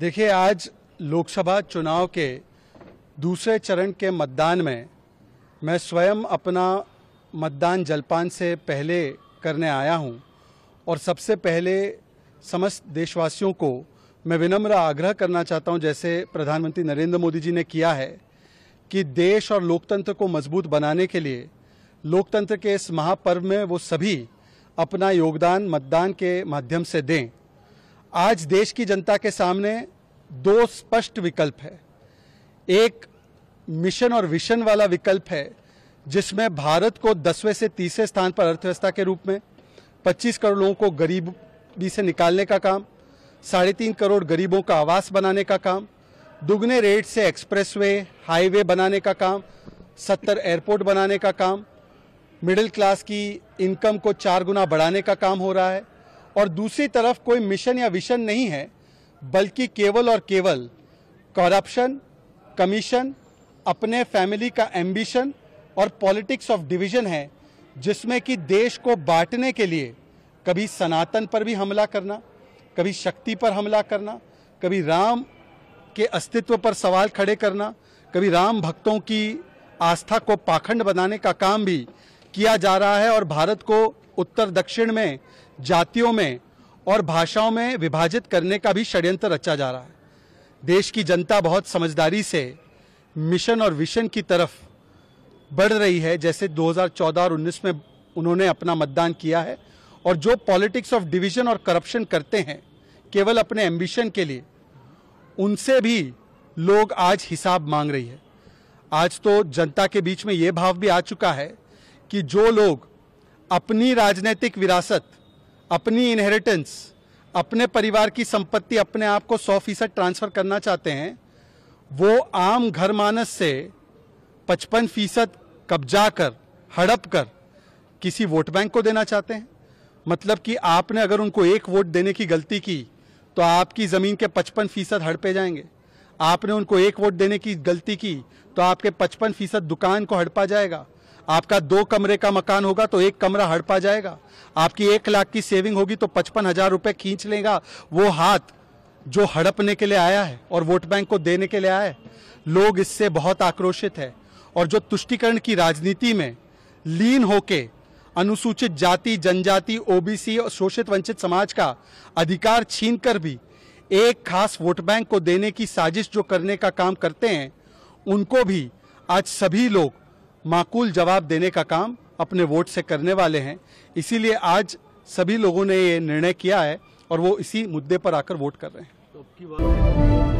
देखिए आज लोकसभा चुनाव के दूसरे चरण के मतदान में मैं स्वयं अपना मतदान जलपान से पहले करने आया हूं और सबसे पहले समस्त देशवासियों को मैं विनम्र आग्रह करना चाहता हूं जैसे प्रधानमंत्री नरेंद्र मोदी जी ने किया है कि देश और लोकतंत्र को मजबूत बनाने के लिए लोकतंत्र के इस महापर्व में वो सभी अपना योगदान मतदान के माध्यम से दें आज देश की जनता के सामने दो स्पष्ट विकल्प है एक मिशन और विशन वाला विकल्प है जिसमें भारत को दसवें से तीसरे स्थान पर अर्थव्यवस्था के रूप में 25 करोड़ लोगों को गरीबी से निकालने का काम साढ़े तीन करोड़ गरीबों का आवास बनाने का काम दुगने रेट से एक्सप्रेसवे हाईवे बनाने का काम सत्तर एयरपोर्ट बनाने का काम मिडिल क्लास की इनकम को चार गुना बढ़ाने का काम हो रहा है और दूसरी तरफ कोई मिशन या विशन नहीं है बल्कि केवल और केवल करप्शन कमीशन अपने फैमिली का एम्बिशन और पॉलिटिक्स ऑफ डिवीजन है जिसमें कि देश को बांटने के लिए कभी सनातन पर भी हमला करना कभी शक्ति पर हमला करना कभी राम के अस्तित्व पर सवाल खड़े करना कभी राम भक्तों की आस्था को पाखंड बनाने का काम भी किया जा रहा है और भारत को उत्तर दक्षिण में जातियों में और भाषाओं में विभाजित करने का भी षड्यंत्र रचा जा रहा है देश की जनता बहुत समझदारी से मिशन और विशन की तरफ बढ़ रही है जैसे 2014 और 19 में उन्होंने अपना मतदान किया है और जो पॉलिटिक्स ऑफ डिवीजन और करप्शन करते हैं केवल अपने एम्बिशन के लिए उनसे भी लोग आज हिसाब मांग रही है आज तो जनता के बीच में ये भाव भी आ चुका है कि जो लोग अपनी राजनीतिक विरासत अपनी इनहेरिटेंस अपने परिवार की संपत्ति अपने आप को सौ फीसद ट्रांसफ़र करना चाहते हैं वो आम घर मानस से पचपन फीसद कब्जा कर हड़प कर किसी वोट बैंक को देना चाहते हैं मतलब कि आपने अगर उनको एक वोट देने की गलती की तो आपकी ज़मीन के पचपन फीसद हड़पे जाएंगे आपने उनको एक वोट देने की गलती की तो आपके पचपन फीसद दुकान को हड़पा जाएगा आपका दो कमरे का मकान होगा तो एक कमरा हड़पा जाएगा आपकी एक लाख की सेविंग होगी तो पचपन हजार रुपये खींच लेगा वो हाथ जो हड़पने के लिए आया है और वोट बैंक को देने के लिए आया है लोग इससे बहुत आक्रोशित है और जो तुष्टिकरण की राजनीति में लीन होके अनुसूचित जाति जनजाति ओबीसी और शोषित वंचित समाज का अधिकार कर भी एक खास वोट बैंक को देने की साजिश जो करने का काम करते हैं उनको भी आज सभी लोग माकूल जवाब देने का काम अपने वोट से करने वाले हैं इसीलिए आज सभी लोगों ने ये निर्णय किया है और वो इसी मुद्दे पर आकर वोट कर रहे हैं तो